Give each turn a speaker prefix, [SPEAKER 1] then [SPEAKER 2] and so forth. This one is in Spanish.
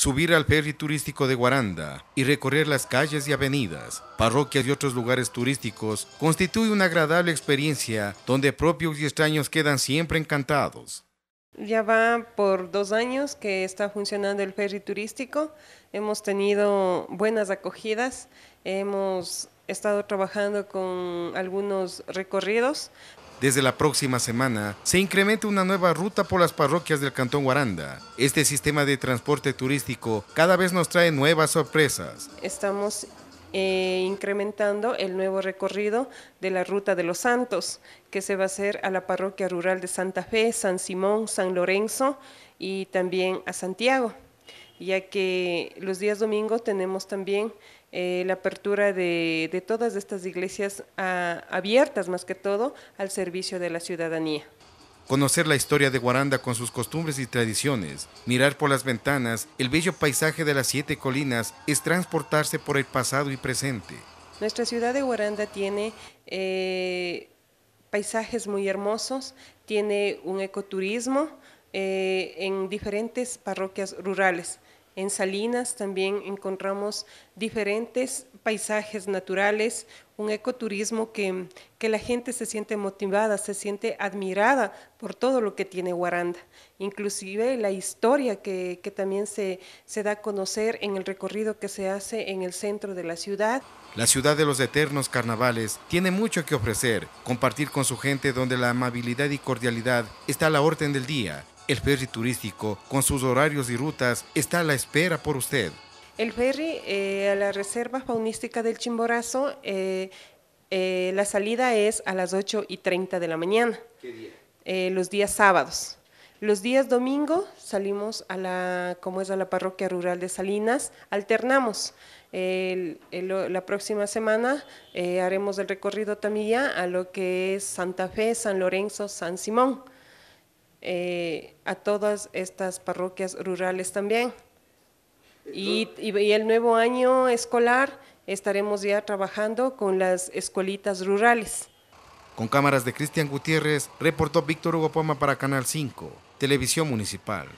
[SPEAKER 1] subir al ferry turístico de Guaranda y recorrer las calles y avenidas, parroquias y otros lugares turísticos constituye una agradable experiencia donde propios y extraños quedan siempre encantados
[SPEAKER 2] ya va por dos años que está funcionando el ferry turístico. Hemos tenido buenas acogidas, hemos estado trabajando con algunos recorridos.
[SPEAKER 1] Desde la próxima semana se incrementa una nueva ruta por las parroquias del Cantón Guaranda. Este sistema de transporte turístico cada vez nos trae nuevas sorpresas.
[SPEAKER 2] Estamos eh, incrementando el nuevo recorrido de la Ruta de los Santos, que se va a hacer a la parroquia rural de Santa Fe, San Simón, San Lorenzo y también a Santiago, ya que los días domingos tenemos también eh, la apertura de, todas estas iglesias ah, abiertas, más que todo, al servicio de la ciudadanía
[SPEAKER 1] conocer la historia de Guaranda con sus costumbres y tradiciones, mirar por las ventanas el bello paisaje de las siete colinas es transportarse por el pasado y presente.
[SPEAKER 2] Nuestra ciudad de Guaranda tiene eh, paisajes muy hermosos, tiene un ecoturismo eh, en diferentes parroquias rurales. En Salinas también encontramos diferentes paisajes naturales, un ecoturismo que, que, la gente se siente motivada, se siente admirada por todo lo que tiene Guaranda. Inclusive la historia que, también se, se da a conocer en el recorrido que se hace en el centro de la ciudad.
[SPEAKER 1] La ciudad de los eternos carnavales tiene mucho que ofrecer, compartir con su gente donde la amabilidad y cordialidad está a la orden del día el ferry turístico, con sus horarios y rutas, está a la espera por usted.
[SPEAKER 2] El ferry eh, a la Reserva Faunística del Chimborazo, eh, eh, la salida es a las 8 y 30 de la mañana. los días sábados. Los días domingo salimos a la, como es a la parroquia rural de Salinas, alternamos. la próxima semana haremos el recorrido también a lo que es Santa Fe, San Lorenzo, San Simón. Eh, a todas estas parroquias rurales también. Y, el nuevo año escolar estaremos ya trabajando con las escuelitas rurales.
[SPEAKER 1] Con cámaras de Cristian Gutiérrez, reportó Víctor Hugo Poma para Canal 5, Televisión Municipal.